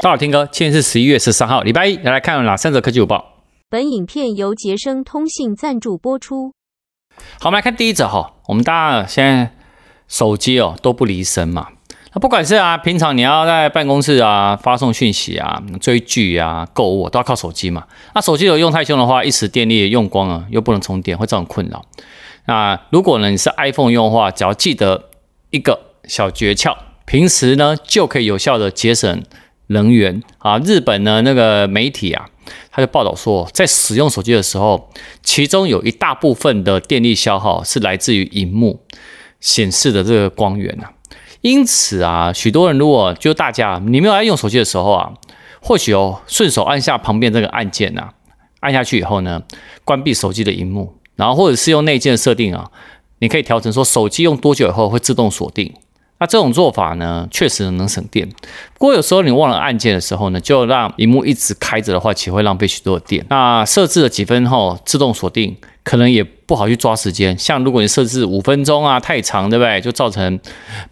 大家好，听哥，今天是十一月十三号，礼拜一，来来看哪三则科技午报。本影片由杰生通信赞助播出。好，我们来看第一则哈，我们大家现在手机哦都不离身嘛，那不管是啊，平常你要在办公室啊发送讯息啊、追剧啊、购物，都要靠手机嘛。那手机有用太凶的话，一时电力用光了又不能充电，会造成困扰。那如果呢你是 iPhone 用的话，只要记得一个小诀窍，平时呢就可以有效地节省。能源啊，日本呢那个媒体啊，他就报道说，在使用手机的时候，其中有一大部分的电力消耗是来自于屏幕显示的这个光源啊。因此啊，许多人如果就大家你有在用手机的时候啊，或许哦顺手按下旁边这个按键呐，按下去以后呢，关闭手机的荧幕，然后或者是用内建设定啊，你可以调成说手机用多久以后会自动锁定。那这种做法呢，确实能省电。不过有时候你忘了按键的时候呢，就让荧幕一直开着的话，岂会浪费许多电？那设置了几分后自动锁定，可能也不好去抓时间。像如果你设置五分钟啊，太长对不对？就造成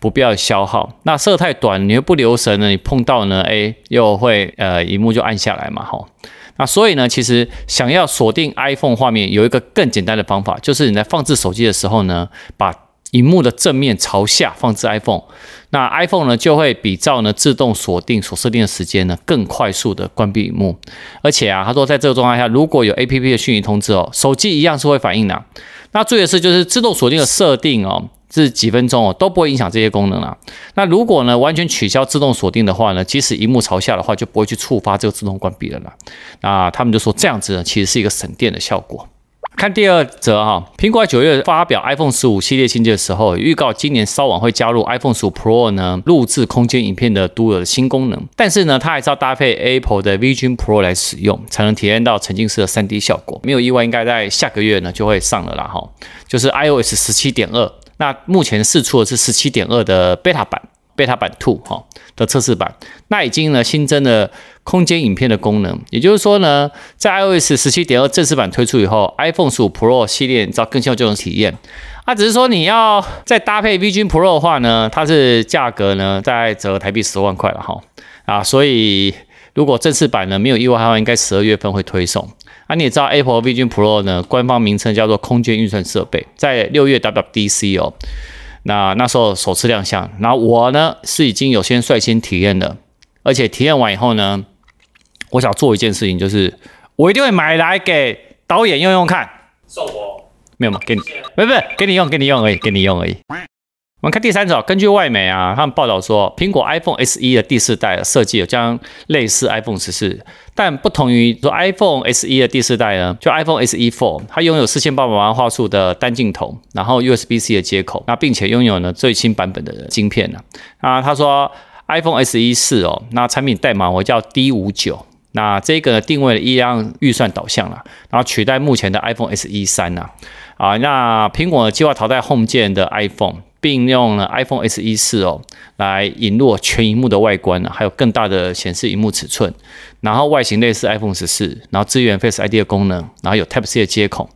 不必要的消耗。那设太短，你又不留神呢，你碰到呢，哎，又会呃，荧幕就暗下来嘛，吼。那所以呢，其实想要锁定 iPhone 画面，有一个更简单的方法，就是你在放置手机的时候呢，把荧幕的正面朝下放置 iPhone，那 iPhone 呢就会比照呢自动锁定所设定的时间呢更快速的关闭荧幕。而且啊，他说在这个状态下，如果有 A P P 的讯息通知哦，手机一样是会反应的。那注意的是，就是自动锁定的设定哦，是几分钟哦都不会影响这些功能啊。那如果呢完全取消自动锁定的话呢，即使荧幕朝下的话，就不会去触发这个自动关闭的了。那他们就说这样子呢，其实是一个省电的效果。看第二则哈，苹果在九月发表 iPhone 十五系列新机的时候，预告今年稍晚会加入 iPhone 五 Pro 呢录制空间影片的独有的新功能，但是呢，它还是要搭配 Apple 的 Vision Pro 来使用，才能体验到沉浸式的三 D 效果。没有意外，应该在下个月呢就会上了啦哈，就是 iOS 十七点二。那目前试出的是十七点二的 Beta 版。beta 版 two 哈的测试版，那已经呢新增了空间影片的功能，也就是说呢，在 iOS 十七点二正式版推出以后，iPhone 十五 Pro 系列道更像这种体验啊，只是说你要再搭配 Vision Pro 的话呢，它是价格呢在折台币十万块了哈啊，所以如果正式版呢没有意外的话，应该十二月份会推送啊。你也知道 Apple Vision Pro 呢官方名称叫做空间运算设备，在六月 WDC 哦。那那时候首次亮相，然后我呢是已经有先率先体验的，而且体验完以后呢，我想做一件事情，就是我一定会买来给导演用用看。送我？没有嘛，给你，不是不是，给你用，给你用而已，给你用而已。我们看第三种，根据外媒啊，他们报道说，苹果 iPhone SE 的第四代设计将类似 iPhone 十四，但不同于说 iPhone SE 的第四代呢，就 iPhone SE Four，它拥有四千八百万画素的单镜头，然后 USB-C 的接口，那并且拥有呢最新版本的晶片呢。啊，他说 iPhone SE 四哦，那产品代码我叫 D 五九，那这个呢定位一样预算导向了，然后取代目前的 iPhone SE 三啊，啊，那苹果计划淘汰 Home 键的 iPhone。并用了 iPhone SE 四哦，来引入全屏幕的外观，还有更大的显示荧幕尺寸，然后外形类似 iPhone 十四，然后支援 Face ID 的功能，然后有 Type C 的接口。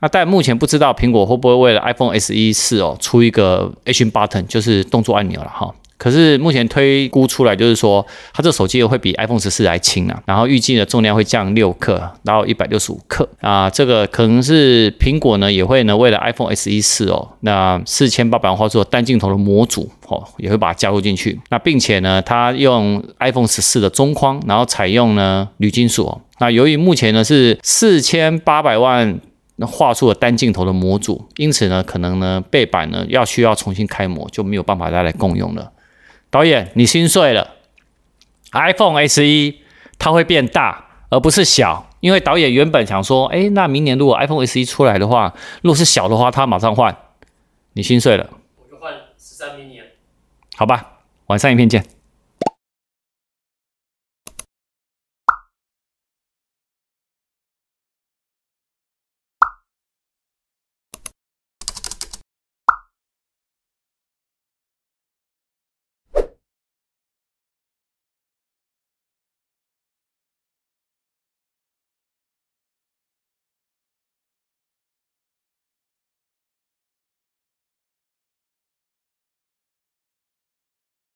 那但目前不知道苹果会不会为了 iPhone SE 四哦出一个 Action Button，就是动作按钮了哈。可是目前推估出来就是说，它这手机会比 iPhone 十四还轻啊，然后预计的重量会降六克，到一百六十五克啊。这个可能是苹果呢也会呢为了 iPhone S14 哦，那四千八百万画素单镜头的模组哦，也会把它加入进去。那并且呢，它用 iPhone 十四的中框，然后采用呢铝金属。那由于目前呢是四千八百万画素的单镜头的模组，因此呢可能呢背板呢要需要重新开模，就没有办法再来共用了。导演，你心碎了。iPhone SE 它会变大，而不是小。因为导演原本想说，哎，那明年如果 iPhone SE 出来的话，如果是小的话，他马上换。你心碎了，我就换十三 mini。好吧，晚上一片见。